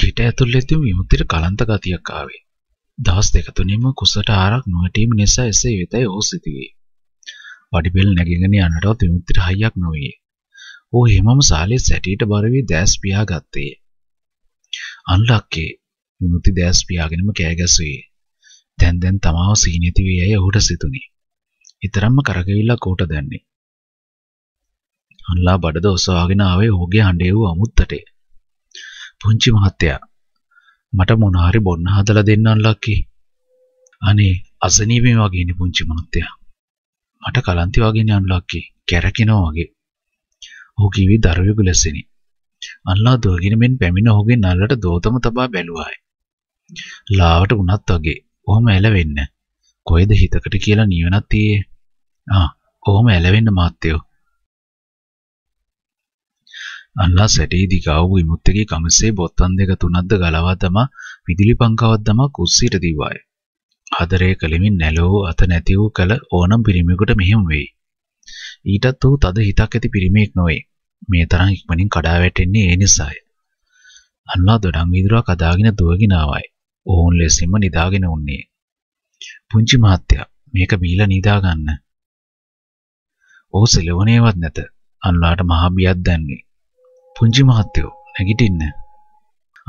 ගෙට ඇතුළෙතිම විමුතිර කලන්ත ගතියක් ආවේ. දවස් දෙක තුනීම කුසට ආරක් නොවැටීම නිසා එසේ වෙතයි ඔහු සිතුවේ. වඩිපෙළ නැගගෙන යනටවත් විමුතිර හයියක් නොවේ. ඔහු හැමම සාලේ සැටියට බර වී දැස් පියා ගත්තේ. අන්ලක්කේ විමුති දැස් පියාගෙනම කෑ ගැසුවේ. දැන් දැන් තමාව සීනති වී යයි ඔහුට සිතුනි. ඊතරම්ම කරකවිල්ලක් ඔහුට දැන්නේ. අන්ලා බඩද ඔසවාගෙන ආවේ ඔහුගේ හඬේ වූ අමුත්තටේ. පුංචි මහත්තයා මට මොනහරි බොන්න හදලා දෙන්නන් ලක්කි. අනේ අසනීපේ වගේනේ පුංචි මහත්තයා. මට කලන්ති වගේනේ අනුලක්කි. කැරකිනවා වගේ. ඔහු කිවි දරුවෙකු ලැසිනි. අල්ලා දුවගෙන මෙන් පැමිණ ඔහුගේ නල්ලට දෝතම තබා බැලුවාය. ලාවට වුණත් වගේ ඔහොම ඇලවෙන්න. කොයිද හිතකට කියලා නිවනක් තියේ. ආ, ඔහොම ඇලවෙන්න මාත්‍යෝ. අල්ලා සැටේ දිගාව විමුත්තගේ කමසේ බොත්තන් දෙක තුනක්ද ගලවා දමා විදුලි පංකාවක් දමා කුස්සියට දීවාය. ආදරය කලෙමින් නැලෝ අත නැති වූ කල ඕනම් පිරිමියෙකුට මෙහෙම වෙයි. ඊටත් ඔහු තද හිතක් ඇති පිරිමියෙක් නොවේ. මේ තරම් ඉක්මනින් කඩා වැටෙන්නේ ඒ නිසාය. අල්ලා දොඩම් වීදුරක් අදාගෙන දුවගෙන ආවයි. ඔවුන් ලෙසින්ම නිදාගෙන උන්නේ. පුංචි මහත්තයා මේක බීලා නිදා ගන්න. ඔහු සෙලවණේවත් නැත. අනුලාට මහා බියක් දැන්නේ. පුංචි මහත්තයෝ නැගිටින්න.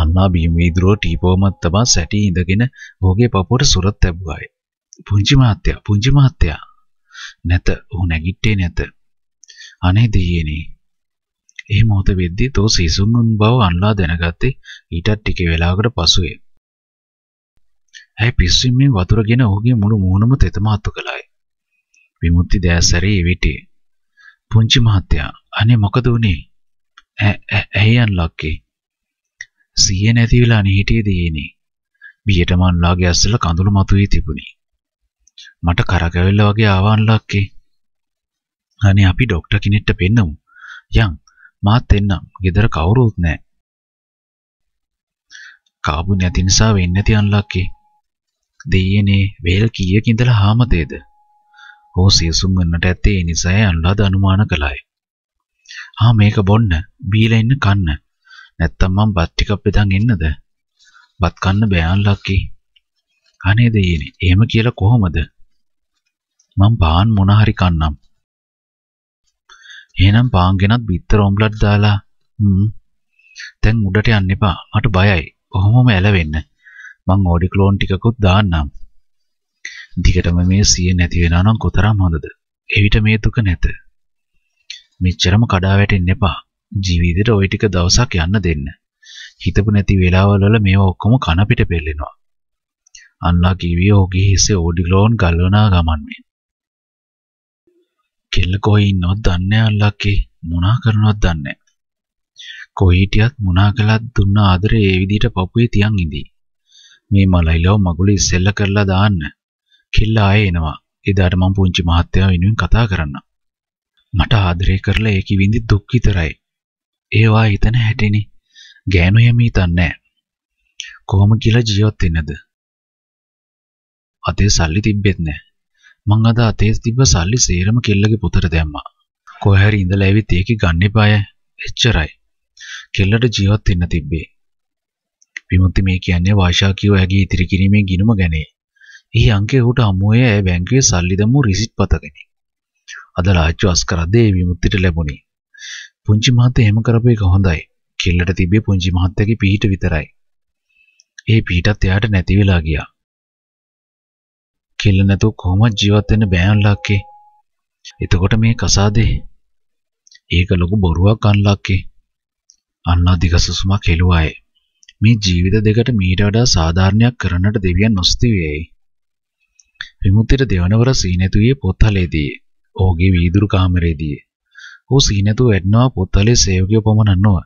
අන්නා බිම් වීදුරුව ටීපෝමත් තබා සැටි ඉඳගෙන ඔහුගේ පපුවට සුරත් තැබුවාය. පුංචි මහත්තයා පුංචි මහත්තයා නැත ඔහු නැගිට්ටේ නැත. අනේ දෙයියනේ. ඒ මොහොත වෙද්දී තෝ සිසුන්ුන් බව අන්ලා දැනගත්තේ ඊටත් ටික වෙලාවකට පසුවේ. ඇයි පිස්සුම්ෙන් වතුරගෙන ඔහුගේ මුළු මූණම තෙතමාත්තු කළාය. විමුක්ති දෑසරේ එවිටේ. පුංචි මහත්තයා අනේ මොකද උනේ? ඇයි අන්ලොක්කේ? සිහිය නැති වෙලා නිහිටියේ දේනේ. බියට මන්ලාගේ ඇස්වල කඳුළු මතුවී තිබුණි. මට කරකැවිල්ල වගේ ආවා අන්ලොක්කේ. අනේ අපි ડોක්ටර් කෙනෙක්ට පෙන්නමු. යන් මාත් එන්නම්. ගෙදර කවුරුත් නැහැ. කාබු නැති නිසා වෙන්නේ නැති අන්ලොක්කේ. දෙයනේ වේල් කීයක ඉඳලා හාමදේද? හෝ සියසුම් වන්නට ඇත්තේ ඒ නිසායි අනුලාද අනුමාන කළායි. ආ මේක බොන්න බීලා ඉන්න කන්න නැත්තම් මං බත් ටිකක් බෙදන් එන්නද බත් කන්න බෑන් ලක්කි අනේ දෙයියනේ එහෙම කියලා කොහොමද මං පාන් මොන හරි කන්නම් එහෙනම් පාන් ගෙනත් බිත්තර ඔම්ලට් දාලා හ්ම් දැන් උඩට යන්න එපා මට බයයි කොහොමම ඇලවෙන්න මං ඕඩි ක්ලෝන් ටිකකුත් දාන්නම් දිගටම මේ සිය නැති වෙනා නම් කොතරම් හොඳද එවිට මේ දුක නැත මෙච්චරම කඩා වැටෙන්න එපා. ජීවිතේට ওই ටික දවසක් යන්න දෙන්න. හිතපු නැති වෙලාවල් වල මේවා ඔක්කොම කන පිට පෙල්ලෙනවා. අන්නා කිවිය ඔහුගේ හිසේ ඕඩිග්ලෝන් ගල්වනා ගමන් වෙන. කෙල්ල කොහේ ඉන්නවද දන්නේ අල්ලක්කේ මොනා කරනවද දන්නේ. කොහේ හිටියත් මොනා කළත් දුන්න ආදරේ ඒ විදිහට පපුවේ තියන් ඉඳී. මේ මලයිලව මගුල ඉස්සෙල්ල කරලා දාන්න. කෙල්ල ආයේ එනවා. එදාට මම පුංචි මහත්තයා වෙනුවෙන් කතා කරන්නම්. මට ආදරය කරලා ඒ කිවිඳි දුක් විතරයි. ඒවා හිතන හැටිනේ. ගෑනු එහෙම හිතන්නේ කොහොම කියලා ජීවත් වෙන්නද? අතේ සල්ලි තිබ්බෙත් නැහැ. මං අද අතේ තිබ්බ සල්ලි සේරම කෙල්ලගේ පුතට දැම්මා. කොහරි ඉඳලා ඇවිත් ඒකේ ගන්න එපාය. එච්චරයි. කෙල්ලට ජීවත් වෙන්න තිබ්බේ. විමුක්ති මේ කියන්නේ වාෂා කියෝ ඇගේ ඉතිරි කිරීමේ ගිණුම ගැනේ. ඊ අංකේ ඌට අමුවේ ඇය බැංකුවේ සල්ලි දැම්මු රිසිට් පතගෙනේ. අද රාජ්‍ය අස්කරද්දී ඒ විමුක්තියට ලැබුණේ. පුංචි මහත්තයා එහෙම කරපු එක හොඳයි. කෙල්ලට තිබ්බේ පුංචි මහත්තයාගේ පිහිට විතරයි. ඒ පිහිටත් එයාට නැති වෙලා ගියා. කෙල්ල නැතුව කොහොමද ජීවත් වෙන්න බෑන් ලක්කේ? එතකොට මේ කසාදේ ඒක ලොකු බොරුවක් අන්ලක්කේ. අන්නාධික සුසුමක් හෙළුවායේ. මේ ජීවිත දෙකට මීට වඩා සාධාරණයක් කරන්නට දෙවියන් නොස්තිවේයි. විමුක්තියට දෙවනවර සීනතුයේ පොත්හලේදී ඔහුගේ වීදුරු කාමරයේදී. ඔහු සීනතු වැඩනවා පොත්තලේ සේවකයෝ පමණක් නොව.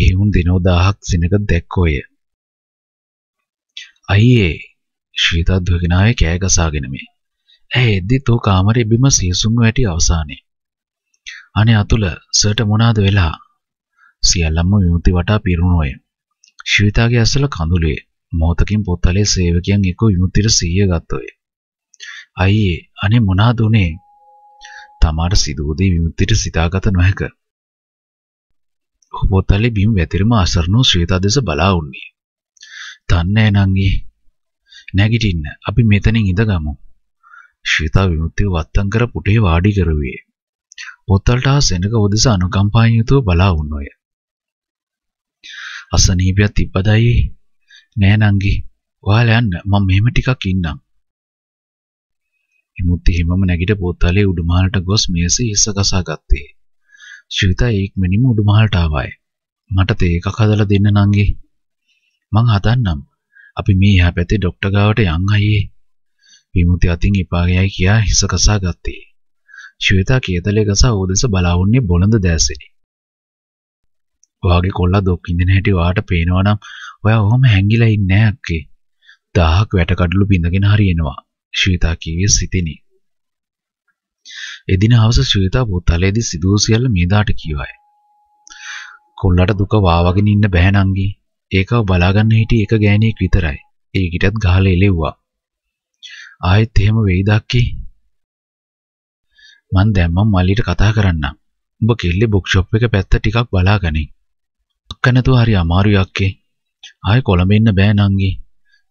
එහෙවුන් දිනෝ 1000ක් සිනක දැක්කෝය. අයියේ ශ්‍රීතත් දුවගෙනාවේ කෑ ගසාගෙන මේ. ඇය එද්දිත් ඔහු කාමරේ බිම සීසුම් වැටි අවසානයේ. අනේ අතුල සර්ට මොනාද වෙලා? සියල්ලම විමුති වටා පිරුණෝය. ශ්‍රීතාගේ ඇසල කඳුලේ මොහොතකින් පොත්තලේ සේවකයන් එක්ක විමුතිට සීය ගත්තෝය. අයියේ අනේ මොනාද උනේ? තමාට සිදුවදී විමුක්තිට සිතාගත නොහැක. හොබොතලේ බිම් වැතිරම අසරණෝ ශ්‍රේතා දෙස බලා උන්නේ. තන්නේ නංගි. නැගිටින්න. අපි මෙතනින් ඉඳගමු. ශ්‍රේතා විමුක්තිය වත්තම් කර පුටේ වාඩි කරුවේ. පොත්තලට හා සෙනඟ උදෙස අනුකම්පාවෙන් යුතුව බලා උන්නෝය. අසනීපයක් තිබ්බදයි. නෑ නංගි. ඔයාලා යන්න. මම මෙහෙම ටිකක් ඉන්නම්. ඉමුත් එහෙමම නැගිට පෝත්තලේ උඩුමහලට ගොස් මේසේ හිස ගසා ගත්තේ. ශ්‍රීතා ඒක්මනින්ම උඩුමහලට ආවාය. මට තේ එකක් හදලා දෙන්න නංගි. මං හදන්නම්. අපි මේ එහා පැත්තේ ડોක්ටර් ගාවට යන් අයියේ. විමුති අතින් ඉපාගයයි කියා හිස ගසා ගත්තේ. ශ්‍රීතා කේතලේ ගසා ඕදෙස බලා වුණේ බොළඳ දැසෙනි. ඔයාගේ කොල්ලා දුක් ඉඳින හැටි ඔයාට පේනවා නම් ඔයා ඔහොම හැංගිලා ඉන්නේ නැහැ අක්කේ. දහහක් වැටකඩලු බිඳගෙන හරියනවා. ශ්වීතා කීවේ සිටිනි. එදින හවස ශ්වීතා බෝතලයේදී සිදුව සියල්ල මීදාට කියවයි. කොල්ලට දුක වාවගෙන ඉන්න බෑ නංගි. ඒකව බලාගන්න හිටියේ එක ගෑණියෙක් විතරයි. ඒකිටත් ගහලා එලෙව්වා. ආයෙත් එහෙම වෙයි දක්කි. මං දැම්මම් මල්ලිට කතා කරන්නම්. උඹ කෙල්ලේ බුක් ෂොප් එක පැත්ත ටිකක් බලාගනි. අක්ක නැතුව හරි අමාරුයි අක්කේ. ආයෙ කොළඹ ඉන්න බෑ නංගි.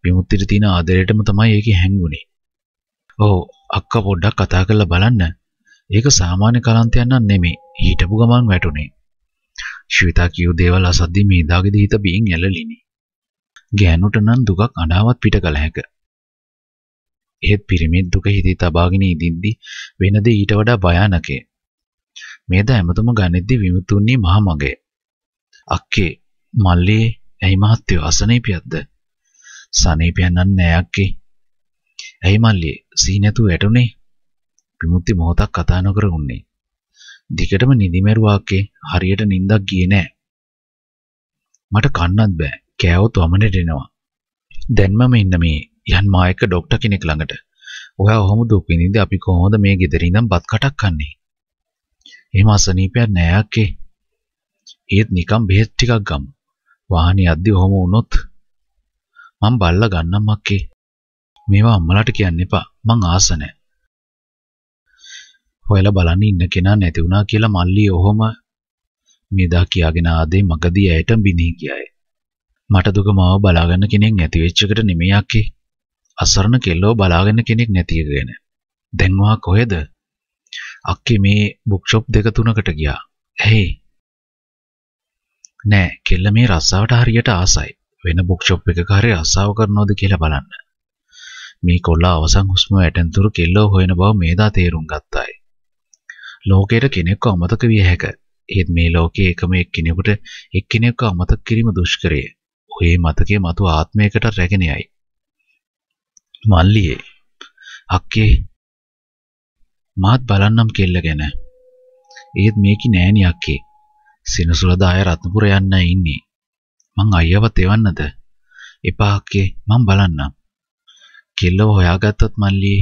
විමුක්තිට තියෙන ආදරයටම තමයි ඒකේ හැංගුනේ. ඔව් අක්කා පොඩ්ඩක් කතා කරලා බලන්න. ඒක සාමාන්‍ය කලන්තයක් නන් නෙමෙයි. හිටපු ගමන් වැටුනේ. ශ්විතා කියු දේවල් අසද්දි මේ දාගෙදි හිත බින් ඇලලිනි. ගෑනුට නම් දුකක් අඩාවත් පිට කළ හැක. එහෙත් පිරිමිත් දුක හිතේ තබාගෙන ඉදින්දි වෙන දේ ඊට වඩා භයානකේ. මේද හැමතම ගනිද්දි විමුතුන්නේ මහා මගේ. අක්කේ මල්ලේ ඇයි මහත්තයෝ අසනීපියක්ද? සනීපයන් නෑ අක්කේ. ඇයි මල්ලි සී නැතුව වැටුනේ? විමුක්ති මොහොතක් කතා නොකර උන්නේ. දිගටම නිදිමරු වාක්‍යේ හරියට නිින්දක් ගියේ නෑ. මට කන්නත් බෑ. කෑවොත් වමනට එනවා. දැන් මම ඉන්න මේ යන් මායක ડોක්ටර් කෙනෙක් ළඟට. ඔයා ඔහොම දුක් විඳින්ද අපි කොහොමද මේ ගෙදර ඉඳන් බත් කටක් කන්නේ? එහෙම අසනීපයක් නෑ අක්කේ. ඒත් නිකන් බෙහෙත් ටිකක් ගමු. වාහනේ යද්දි ඔහොම වුණොත් මම බල්ලා ගන්නම් අක්කේ. මේවා අම්මලාට කියන්න එපා. මං ආස නැහැ. හොයලා බලන්න ඉන්න කෙනා නැති වුණා කියලා මල්ලි ඔහොම මේදා කියාගෙන ආදී මගදී ඇයට බිනී කියයි. මට දුක මාව බලාගන්න කෙනෙක් නැති වෙච්ච එකට නෙමෙයි අක්කේ. අසරණ කෙල්ලෝ බලාගන්න කෙනෙක් නැති එකගෙන. දැන් වා කොහෙද? අක්කේ මේ බුක් ෂොප් දෙක තුනකට ගියා. ඇයි? නෑ කෙල්ල මේ රස්සාවට හරියට ආසයි. වෙන බුක් ෂොප් එකක හරි රස්සාව කරනවද කියලා බලන්න. මේ කොල්ලා අවසන් හුස්ම වැටෙනතුරු කෙල්ලෝ හොයන බව මේදා තේරුම් ගත්තාය. ලෝකයට කෙනෙක්ව අමතක විය හැක. ඒත් මේ ලෝකයේ එකම එක්කෙනෙකුට එක්කෙනෙක්ව අමතක කිරීම දුෂ්කරය. ඔහේ මතකයේ මතු ආත්මයකට රැගෙන යයි. මල්ලියේ අක්කේ මාත් බලන්නම් කෙල්ල ගැන. ඒත් මේකි නෑනි අක්කේ. සිනසුලද අය රත්නපුර යන්න ඉන්නේ. මං අයියවත් එවන්නද? එපා අක්කේ මං බලන්නම්. කෙල්ලව හොයාගත්තොත් මල්ලී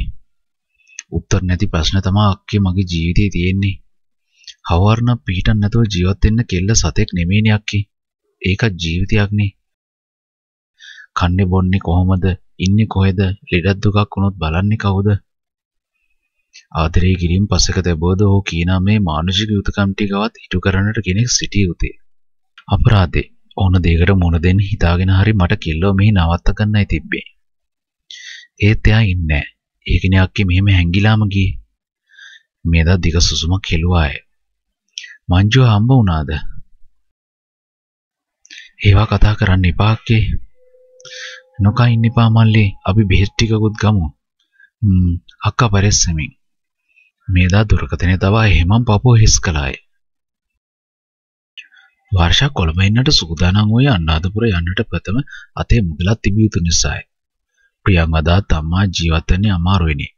උත්තර නැති ප්‍රශ්න තමයි අක්කේ මගේ ජීවිතේ තියෙන්නේ. හවර්න පිටන් නැතුව ජීවත් වෙන්න කෙල්ල සතෙක් නෙමෙයිනේ අක්කේ. ඒකත් ජීවිතයක්නේ. කන්නේ බොන්නේ කොහමද? ඉන්නේ කොහෙද? ලෙඩක් දුකක් වුණොත් බලන්නේ කවුද? ආදරේ කිරීම පසක තැබවද ඔහු කියන මේ මානසික යුතුයකම් ටිකවත් ඉටු කරන්නට කෙනෙක් සිටිය යුතුය. අපරාධේ ඕන දෙයකට මුණ දෙන්න හිතාගෙන හරි මට කෙල්ලෝ මෙහි නවත්ත ගන්නයි තිබ්බේ. ඒත් එයා ඉන්නේ නැහැ. ඒකනේ අක්කේ මෙහෙම හැංගිලාම ගියේ. මේදා දිග සුසුමක් හෙළුවාය. මංජුව හම්බ වුණාද? ඒවා කතා කරන්න එපා අක්කේ. නොකා ඉන්න එපා මල්ලි. අපි බෙහෙත් ටිකකුත් ගමු. හ්ම් අක්කා පරිස්සමෙන්. මේදා දුරකතනේ තවා එහෙමම පපෝ හිස් කළාය. වර්ෂා කොළඹ එන්නට සූදානම් වූයේ අනුරාධපුර යන්නට ප්‍රථම අතේ මුදලක් තිබිය යුතු නිසායි. ප්‍රියන් අදා අම්මා ජීවත් වෙන්නේ අමාරු වෙන්නේ.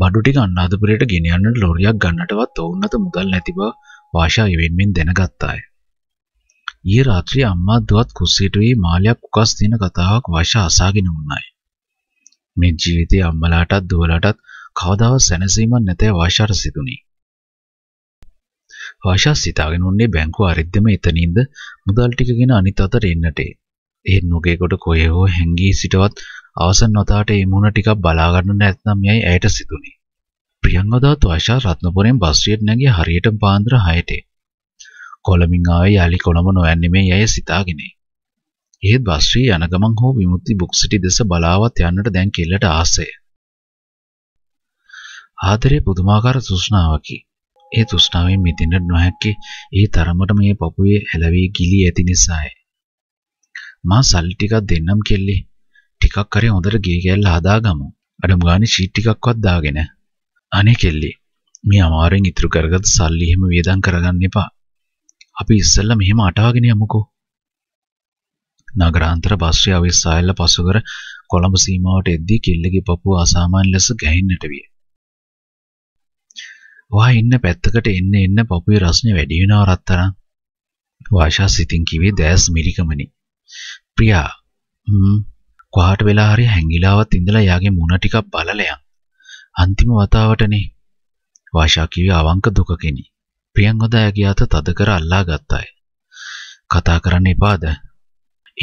බඩු ටික අන්නාදපුරයට ගෙන යන්නට ලොරියක් ගන්නටවත් ඔවුන් අත මුදල් නැති බව වාෂා යෙවෙන්මින් දැනගත්තාය. ඊයේ රාත්‍රියේ අම්මා දුවත් කුස්සියට වී මාළයක් උකස් දින කතාවක් වාෂා අසාගෙන වුණායි. මේ ජීවිතයේ අම්මලාටත් දුවලාටත් කවදාවත් සැනසීමක් නැතේ වාෂාට සිතුණි. වාෂා සිතාගෙන උන්නේ බැංකුව අරිද්දම එතනින්ද මුදල් ටික ගෙන අනිත් අතට එන්නටේ. ඒ නුගේකොට කොහේ හෝ හැංගී සිටවත් අවසන් නොතාට ඒ මුණ ටිකක් බලා ගන්න නැත්නම් යයි ඇයට සිතුනි. ප්‍රියංවදාත් වයිෂා රත්නපුරෙන් බස් රේට් නැගී හරියටම පාන්දර 6ට. කොළඹින් ආවේ යාලි කොළඹ නොයන්නේ මේ යයි සිතාගෙන. ඒත් බස් රේ යන ගමන් හෝ විමුක්ති බුක් සිටි දෙස බලාවත් යන්නට දැන් කෙල්ලට ආසය. ආදරේ පුදුමාකාර තෘෂ්ණාවකි. ඒ තෘෂ්ණාවෙන් මිදෙන්නට නොහැක්කේ ඒ තරමට මේ පපුවේ ඇලවී ගිලී ඇති නිසාය. මා සල්ලි ටිකක් දෙන්නම් කෙල්ලේ ටිකක් හරි හොඳට ගේ කැල්ල හදාගමු. අඩුම ගානේ ෂීට් ටිකක්වත් දාගෙන. අනේ කෙල්ලි. මේ අමාරුවෙන් ඉතුරු කරගත් සල්ලි එහෙම වියදම් කරගන්න එපා. අපි ඉස්සෙල්ලා මෙහෙම අටවගෙන යමුකෝ. නගරාන්තර බස්රිය අවිස්සායල්ල පසු කර කොළඹ සීමාවට එද්දී කෙල්ලගේ පපුව අසාමාන්‍ය ලෙස ගැහෙන්නට විය. වා ඉන්න පැත්තකට එන්න එන්න පපුවේ රස්නේ වැඩි වෙනව රත්තරන්. වාෂා සිතින් කිව්වේ දැස් මිලිකමනි. ප්‍රියා හ්ම් කොහාට වෙලා හරි හැංගිලාවත් ඉඳලා යාගේ මුණ ටිකක් බලලයන්. අන්තිම වතාවටනේ. වාෂා කිව්වේ අවංක දුකකිනි. ප්‍රියංගොදා යගේ අත තද කර අල්ලා ගත්තාය. කතා කරන්න එපාද?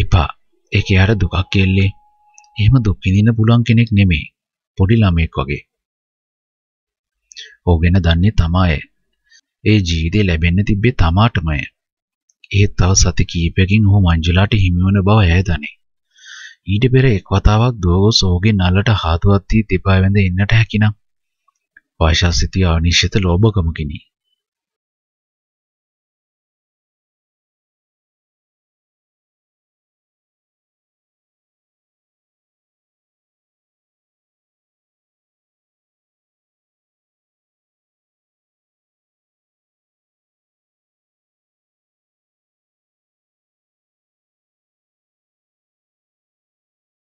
එපා. ඒක යාර දුකක් කියලා. එහෙම දුක් විඳින්න පුළුවන් කෙනෙක් නෙමෙයි. පොඩි ළමෙක් වගේ. ඕ ගැන දන්නේ තමාය. ඒ ජීවිතේ ලැබෙන්න තිබ්බේ තමාටමය. ඒත් තව සති කිහිපයකින් ඔහු මංජුලාට හිමිවන බව ඇය දනේ. ඊට පෙර එක් වතාවක් දුවගොස් ඔහුගේ නළට හාතුවත් වී දෙපා වැඳ ඉන්නට හැකිනම් වාශාසිතී ආනිශ්චිත ලෝභකමකිනි.